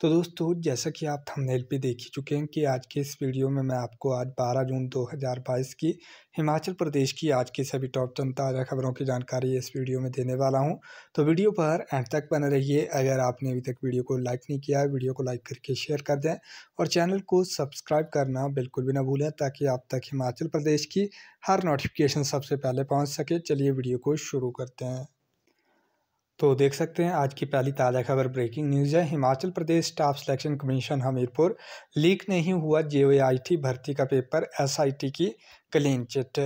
तो दोस्तों जैसा कि आप थंबनेल पे देख ही चुके हैं कि आज के इस वीडियो में मैं आपको आज 12 जून 2022 की हिमाचल प्रदेश की आज की सभी टॉप टन ताज़ा खबरों की जानकारी इस वीडियो में देने वाला हूं तो वीडियो पर एंड तक बने रहिए अगर आपने अभी तक वीडियो को लाइक नहीं किया है वीडियो को लाइक करके शेयर कर दें और चैनल को सब्सक्राइब करना बिल्कुल भी ना भूलें ताकि आप तक हिमाचल प्रदेश की हर नोटिफिकेशन सबसे पहले पहुँच सके चलिए वीडियो को शुरू करते हैं तो देख सकते हैं आज की पहली ताज़ा खबर ब्रेकिंग न्यूज़ है Himachal Pradesh staff selection commission Hamirpur leak नहीं हुआ जे भर्ती का पेपर एसआईटी की क्लीन चिट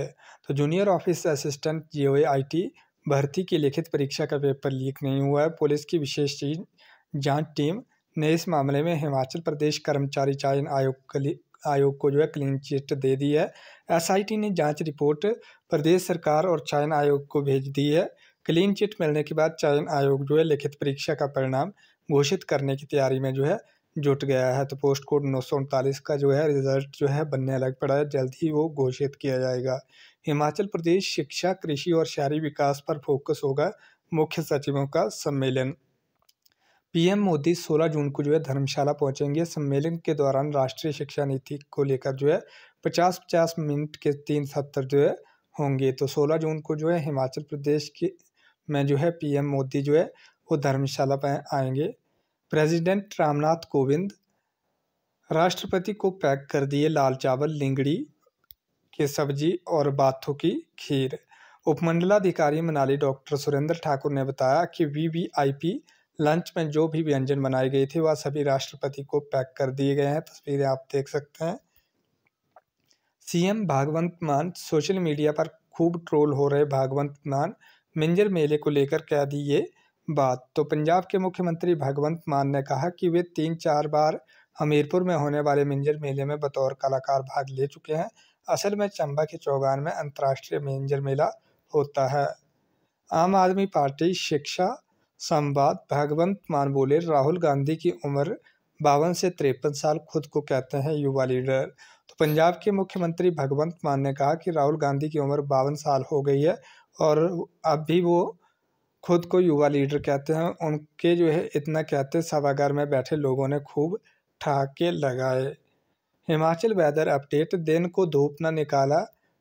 तो जूनियर ऑफिस असिस्टेंट जे भर्ती की लिखित परीक्षा का पेपर लीक नहीं हुआ है पुलिस की विशेष जांच टीम ने इस मामले में हिमाचल प्रदेश कर्मचारी चयन आयोग आयोग को जो है क्लीन चिट दे दी है एस ने जाँच रिपोर्ट प्रदेश सरकार और चयन आयोग को भेज दी है क्लीन चिट मिलने के बाद चयन आयोग जो है लिखित परीक्षा का परिणाम घोषित करने की तैयारी में जो है जुट गया है तो पोस्ट कोड नौ का जो है रिजल्ट जो है बनने लग पड़ा है जल्द ही वो घोषित किया जाएगा हिमाचल प्रदेश शिक्षा कृषि और शहरी विकास पर फोकस होगा मुख्य सचिवों का सम्मेलन पीएम मोदी 16 जून को जो है धर्मशाला पहुंचेंगे सम्मेलन के दौरान राष्ट्रीय शिक्षा नीति को लेकर जो है 50 50 मिनट के तीन सत्र जो है होंगे तो 16 जून को जो है हिमाचल प्रदेश के में जो है पीएम मोदी जो है वो धर्मशाला पर आएंगे प्रेसिडेंट रामनाथ कोविंद राष्ट्रपति को पैक कर दिए लाल चावल लिंगड़ी की सब्जी और बाथों की खीर उपमंडलाधिकारी मनाली डॉक्टर सुरेंद्र ठाकुर ने बताया कि वीवीआईपी लंच में जो भी व्यंजन बनाए गए थे वह सभी राष्ट्रपति को पैक कर दिए गए हैं तस्वीरें आप देख सकते हैं सीएम भागवंत मान सोशल मीडिया पर खूब ट्रोल हो रहे भागवंत मान मिंजर मेले को लेकर कह दी ये बात तो पंजाब के मुख्यमंत्री भगवंत मान ने कहा कि वे तीन चार बार हमीरपुर में होने वाले मिंजर मेले में बतौर कलाकार भाग ले चुके हैं असल में चंबा के चौगान में अंतर्राष्ट्रीय मिंजर मेला होता है आम आदमी पार्टी शिक्षा संवाद भगवंत मान बोले राहुल गांधी की उम्र बावन से तिरपन साल खुद को कहते हैं युवा लीडर तो पंजाब के मुख्यमंत्री भगवंत मान ने कहा कि राहुल गांधी की उम्र बावन साल हो गई है और अब भी वो खुद को युवा लीडर कहते हैं उनके जो है इतना कहते सभागार में बैठे लोगों ने खूब ठहाके लगाए हिमाचल वेदर अपडेट दिन को धूप ना निकाला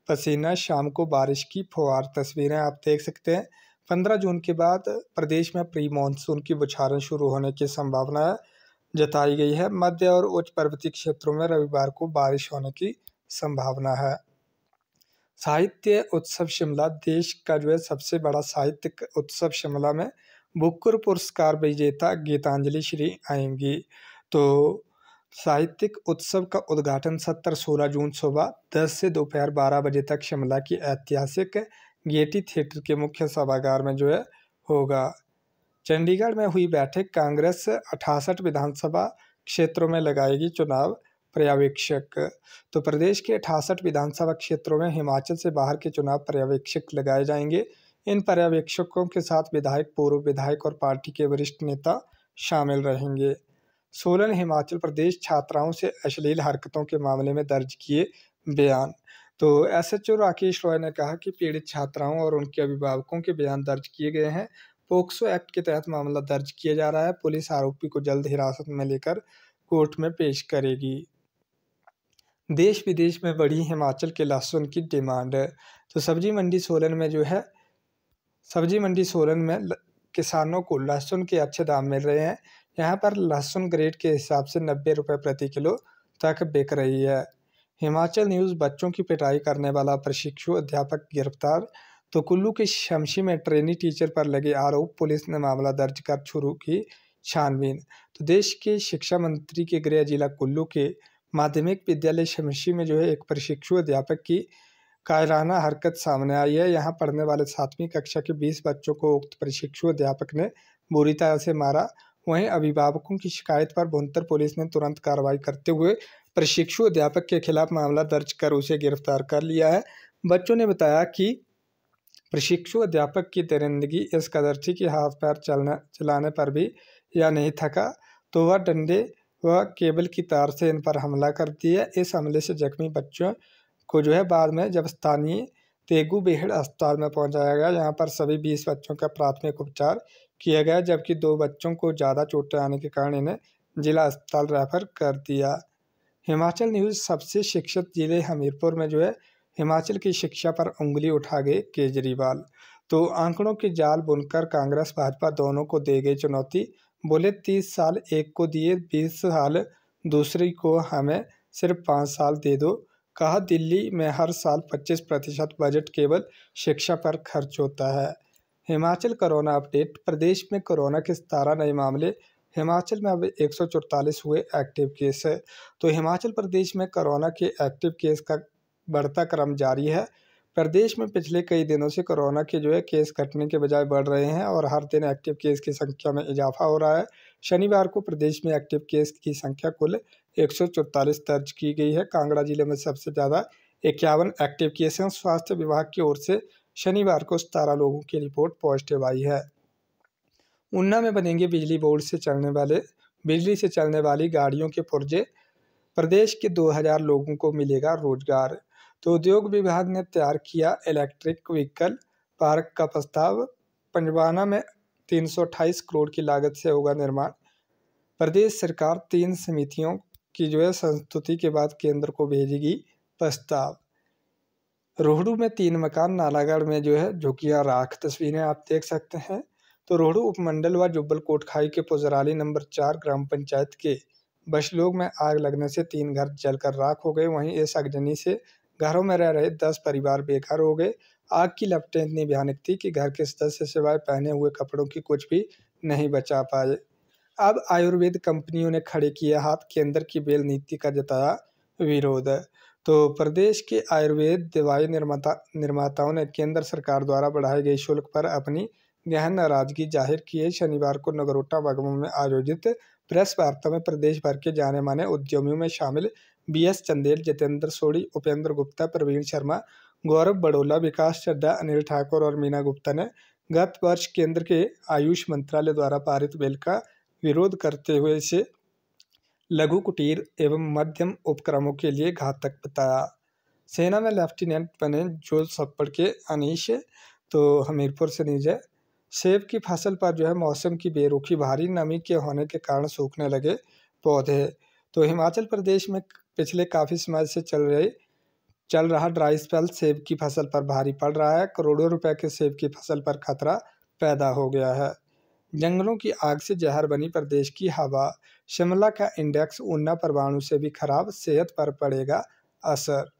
पसीना शाम को बारिश की फुहार तस्वीरें आप देख सकते हैं पंद्रह जून के बाद प्रदेश में प्री मानसून की बुछारें शुरू होने की संभावना जताई गई है मध्य और उच्च पर्वतीय क्षेत्रों में रविवार को बारिश होने की संभावना है साहित्य उत्सव शिमला देश का जो है सबसे बड़ा साहित्य उत्सव शिमला में बुकर पुरस्कार विजेता गीतांजलि श्री आएंगी तो साहित्यिक उत्सव का उद्घाटन सत्तर सोलह जून सुबह दस से दोपहर बारह बजे तक शिमला की ऐतिहासिक गेटी थिएटर के मुख्य सभागार में जो है होगा चंडीगढ़ में हुई बैठक कांग्रेस अठासठ विधानसभा क्षेत्रों में लगाएगी चुनाव पर्यवेक्षक तो प्रदेश के अठासठ विधानसभा क्षेत्रों में हिमाचल से बाहर के चुनाव पर्यवेक्षक लगाए जाएंगे इन पर्यवेक्षकों के साथ विधायक पूर्व विधायक और पार्टी के वरिष्ठ नेता शामिल रहेंगे सोलन हिमाचल प्रदेश छात्राओं से अश्लील हरकतों के मामले में दर्ज किए बयान तो S H O Rakesh Roy ने कहा कि पीड़ित छात्राओं और उनके अभिभावकों के बयान दर्ज किए गए हैं पोक्सो एक्ट के तहत मामला दर्ज किया जा रहा है पुलिस आरोपी को जल्द हिरासत में लेकर कोर्ट में पेश करेगी देश विदेश में बढ़ी हिमाचल के लहसुन की डिमांड तो सब्जी मंडी सोलन में जो है सब्जी मंडी सोलन में किसानों को लहसुन के अच्छे दाम मिल रहे हैं यहाँ पर लहसुन ग्रेड के हिसाब से नब्बे रुपये प्रति किलो तक बिक रही है हिमाचल न्यूज़ बच्चों की पिटाई करने वाला प्रशिक्षु अध्यापक गिरफ्तार तो कुल्लू के शमशी में ट्रेनी टीचर पर लगे आरोप पुलिस ने मामला दर्ज कर शुरू की छानबीन तो देश के शिक्षा मंत्री के गृह जिला कुल्लू के माध्यमिक विद्यालय शमशी में जो है एक प्रशिक्षु अध्यापक की कायराना हरकत सामने आई है यहाँ पढ़ने वाले सातवीं कक्षा के बीस बच्चों को उक्त प्रशिक्षु अध्यापक ने बुरी तरह से मारा वहीं अभिभावकों की शिकायत पर भुंतर पुलिस ने तुरंत कार्रवाई करते हुए प्रशिक्षु अध्यापक के खिलाफ मामला दर्ज कर उसे गिरफ्तार कर लिया है बच्चों ने बताया कि प्रशिक्षु अध्यापक की दरिंदगी इस कदर थी कि हाथ पैर चलना चलाने पर भी या नहीं थका तो वह डंडे वह केबल की तार से इन पर हमला करती है इस हमले से जख्मी बच्चों को जो है बाद में जब स्थानीय तेगू बेहड़ अस्पताल में पहुंचाया गया यहां पर सभी बीस बच्चों का प्राथमिक उपचार किया गया जबकि दो बच्चों को ज़्यादा चोटें आने के कारण इन्हें जिला अस्पताल रेफर कर दिया हिमाचल न्यूज़ सबसे शिक्षित जिले हमीरपुर में जो है हिमाचल की शिक्षा पर उंगली उठा गए केजरीवाल तो आंकड़ों के जाल बुनकर कांग्रेस भाजपा दोनों को दे गई चुनौती बोले तीस साल एक को दिए बीस साल दूसरी को हमें सिर्फ पाँच साल दे दो कहा दिल्ली में हर साल पच्चीस प्रतिशत बजट केवल शिक्षा पर खर्च होता है हिमाचल कोरोना अपडेट प्रदेश में कोरोना के सतारह नए मामले हिमाचल में अब एक हुए एक्टिव केस है तो हिमाचल प्रदेश में कोरोना के एक्टिव केस का बढ़ता क्रम जारी है प्रदेश में पिछले कई दिनों से कोरोना के जो है केस घटने के बजाय बढ़ रहे हैं और हर दिन एक्टिव केस की संख्या में इजाफा हो रहा है शनिवार को प्रदेश में एक्टिव केस की संख्या कुल एक दर्ज की गई है कांगड़ा जिले में सबसे ज़्यादा इक्यावन एक्टिव केस हैं स्वास्थ्य विभाग की ओर से शनिवार को सतारह लोगों की रिपोर्ट पॉजिटिव आई है उन्ना में बनेंगे बिजली बोर्ड से चलने वाले बिजली से चलने वाली गाड़ियों के पुर्जे प्रदेश के 2000 लोगों को मिलेगा रोजगार तो उद्योग विभाग ने तैयार किया इलेक्ट्रिक व्हीकल पार्क का प्रस्ताव पंजवाना में 328 करोड़ की लागत से होगा निर्माण प्रदेश सरकार तीन समितियों की जो है संस्तुति के बाद केंद्र को भेजेगी प्रस्ताव रोहड़ू में तीन मकान नालागढ़ में जो है झुकिया राख तस्वीरें आप देख सकते हैं तो रोहड़ू उपमंडल व जुब्बल कोटखाई के पुजराली नंबर चार ग्राम पंचायत के बशलोग में आग लगने से तीन घर जलकर राख हो गए वहीं इस अगजनी से घरों में रह रहे दस परिवार बेघर हो गए आग की लपटें इतनी भयानक थी कि घर के सदस्य सिवाय पहने हुए कपड़ों की कुछ भी नहीं बचा पाए अब आयुर्वेद कंपनियों ने खड़े किए हाथ केंद्र की बेल नीति का जताया विरोध तो प्रदेश के आयुर्वेद दवाई निर्माता निर्माताओं ने केंद्र सरकार द्वारा बढ़ाए गए शुल्क पर अपनी गहन नाराजगी जाहिर की है शनिवार को नगरोटा बगम में आयोजित प्रेस वार्ता में प्रदेश भर के जाने माने उद्यमियों में शामिल बी एस चंदेल जितेंद्र सोड़ी उपेंद्र गुप्ता प्रवीण शर्मा गौरव बड़ोला विकास चड्डा अनिल ठाकुर और मीना गुप्ता ने गत वर्ष केंद्र के आयुष मंत्रालय द्वारा पारित बिल का विरोध करते हुए इसे लघु कुटीर एवं मध्यम उपक्रमों के लिए घातक बताया सेना में लेफ्टिनेंट बने जोल सप्पड़ के अनिश तो हमीरपुर से न्यूज सेब की फसल पर जो है मौसम की बेरुखी भारी नमी के होने के कारण सूखने लगे पौधे तो हिमाचल प्रदेश में पिछले काफ़ी समय से चल रहे चल रहा ड्राई स्पेल सेब की फसल पर भारी पड़ रहा है करोड़ों रुपए के सेब की फसल पर खतरा पैदा हो गया है जंगलों की आग से जहर बनी प्रदेश की हवा शिमला का इंडेक्स ऊना परमाणु से भी खराब सेहत पर पड़ेगा असर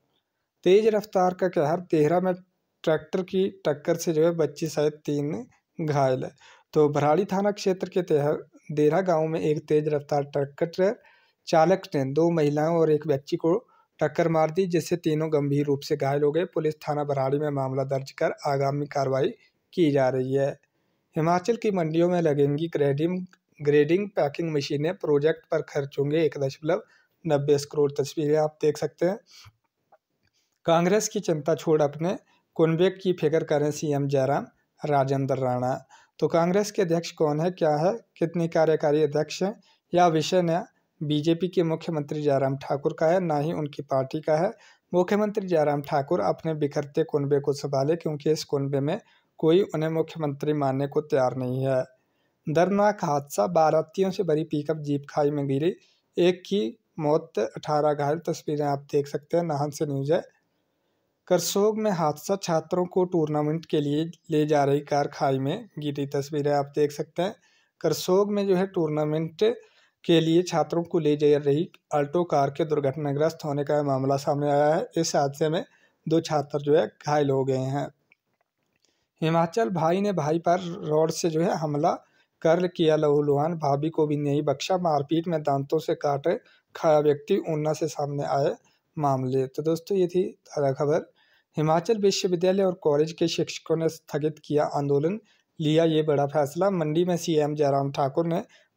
तेज रफ्तार का कहर तेहरा में ट्रैक्टर की टक्कर से जो है बच्ची सहित तीन घायल तो भराड़ी थाना क्षेत्र के तेहर देहरा गांव में एक तेज रफ्तार ट्रैक्टर चालक ने दो महिलाओं और एक व्यक्ति को टक्कर मार दी जिससे तीनों गंभीर रूप से घायल हो गए पुलिस थाना बराड़ी में मामला दर्ज कर आगामी कार्रवाई की जा रही है हिमाचल की मंडियों में लगेंगी ग्रेडिंग ग्रेडिंग पैकिंग मशीनें प्रोजेक्ट पर खर्च होंगे एक दशमलव नब्बे करोड़ तस्वीरें आप देख सकते हैं कांग्रेस की चिंता छोड़ अपने कुनबे की फिक्र करें सीएम जयराम राजेंद्र राणा तो कांग्रेस के अध्यक्ष कौन है क्या है कितने कार्यकारी अध्यक्ष हैं या विषय नया बीजेपी के मुख्यमंत्री जयराम ठाकुर का है ना ही उनकी पार्टी का है मुख्यमंत्री जयराम ठाकुर अपने बिखरते कुनबे को संभाले क्योंकि इस कुनबे में कोई उन्हें मुख्यमंत्री मानने को तैयार नहीं है दर्दनाक हादसा बारातियों से भरी पिकअप जीप खाई में गिरी एक की मौत अठारह घायल तस्वीरें आप देख सकते हैं नाहन से न्यूज है करसोग में हादसा छात्रों को टूर्नामेंट के लिए ले जा रही कार खाई में गिरी तस्वीरें आप देख सकते हैं करसोग में जो है टूर्नामेंट के लिए छात्रों को ले जा रही अल्टो कार के दुर्घटनाग्रस्त होने का मामला सामने आया है इस हादसे में दो छात्र जो है घायल हो गए हैं हिमाचल भाई ने भाई पर रोड से जो है हमला कर किया लहूलुहान भाभी को भी नहीं बख्शा मारपीट में दांतों से काटे खाया व्यक्ति ऊना से सामने आए मामले तो दोस्तों ये थी ताज़ा खबर हिमाचल विश्वविद्यालय और कॉलेज के शिक्षकों ने स्थगित किया आंदोलन लिया ये बड़ा फैसला मंडी में सीएम जयराम ठाकुर ने